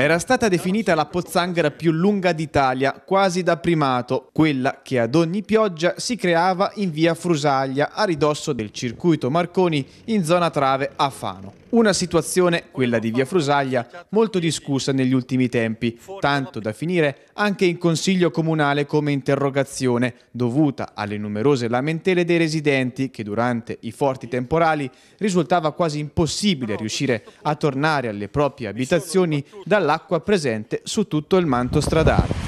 Era stata definita la pozzanghera più lunga d'Italia, quasi da primato, quella che ad ogni pioggia si creava in via Frusaglia, a ridosso del circuito Marconi, in zona trave a Fano. Una situazione, quella di via Frusaglia, molto discussa negli ultimi tempi, tanto da finire anche in Consiglio Comunale come interrogazione, dovuta alle numerose lamentele dei residenti che durante i forti temporali risultava quasi impossibile riuscire a tornare alle proprie abitazioni dalla l'acqua presente su tutto il manto stradale.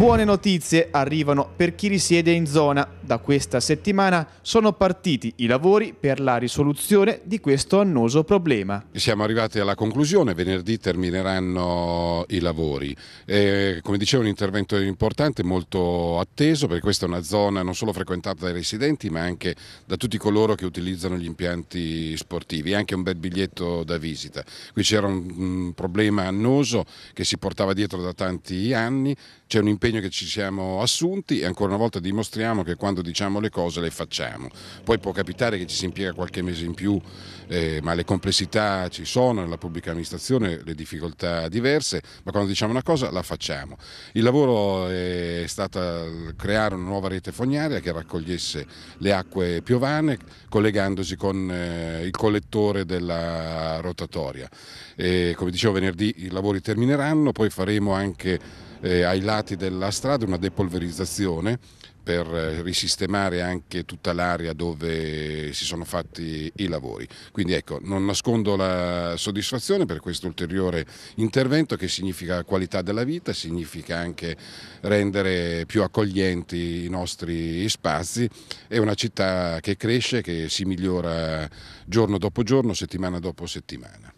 Buone notizie arrivano per chi risiede in zona. Da questa settimana sono partiti i lavori per la risoluzione di questo annoso problema. Siamo arrivati alla conclusione, venerdì termineranno i lavori. E, come dicevo un intervento importante, molto atteso, perché questa è una zona non solo frequentata dai residenti ma anche da tutti coloro che utilizzano gli impianti sportivi, anche un bel biglietto da visita. Qui c'era un, un problema annoso che si portava dietro da tanti anni, c'è un impegno l'impegno che ci siamo assunti e ancora una volta dimostriamo che quando diciamo le cose le facciamo. Poi può capitare che ci si impiega qualche mese in più, eh, ma le complessità ci sono nella pubblica amministrazione, le difficoltà diverse, ma quando diciamo una cosa la facciamo. Il lavoro è stato creare una nuova rete fognaria che raccogliesse le acque piovane collegandosi con eh, il collettore della rotatoria. E, come dicevo venerdì i lavori termineranno, poi faremo anche eh, ai lati della strada una depolverizzazione per eh, risistemare anche tutta l'area dove si sono fatti i lavori. Quindi ecco, non nascondo la soddisfazione per questo ulteriore intervento che significa qualità della vita, significa anche rendere più accoglienti i nostri spazi. È una città che cresce, che si migliora giorno dopo giorno, settimana dopo settimana.